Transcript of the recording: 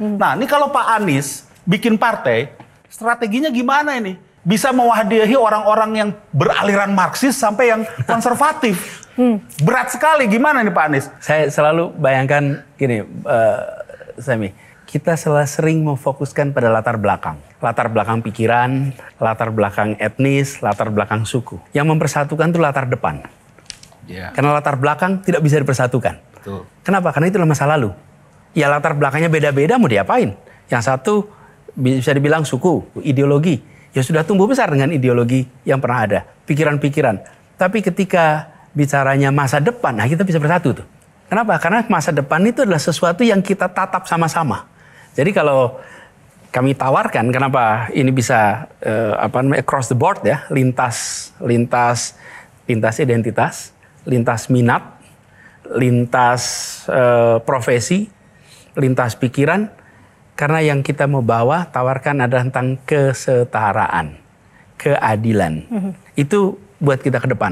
Hmm. Nah, ini kalau Pak Anies bikin partai, strateginya gimana ini? Bisa mewadahi orang-orang yang beraliran Marxis sampai yang konservatif. hmm. Berat sekali. Gimana nih Pak Anies? Saya selalu bayangkan gini, uh, eh, Sami. Kita selalu sering memfokuskan pada latar belakang. Latar belakang pikiran, latar belakang etnis, latar belakang suku. Yang mempersatukan itu latar depan. Yeah. Karena latar belakang tidak bisa dipersatukan. Betul. Kenapa? Karena itu masa lalu ya latar belakangnya beda-beda mau diapain? Yang satu bisa dibilang suku, ideologi. Ya sudah tumbuh besar dengan ideologi yang pernah ada, pikiran-pikiran. Tapi ketika bicaranya masa depan, nah kita bisa bersatu tuh. Kenapa? Karena masa depan itu adalah sesuatu yang kita tatap sama-sama. Jadi kalau kami tawarkan, kenapa ini bisa eh, apa namanya across the board ya, lintas lintas lintas identitas, lintas minat, lintas eh, profesi, lintas pikiran, karena yang kita mau bawa tawarkan adalah tentang kesetaraan, keadilan. Mm -hmm. Itu buat kita ke depan.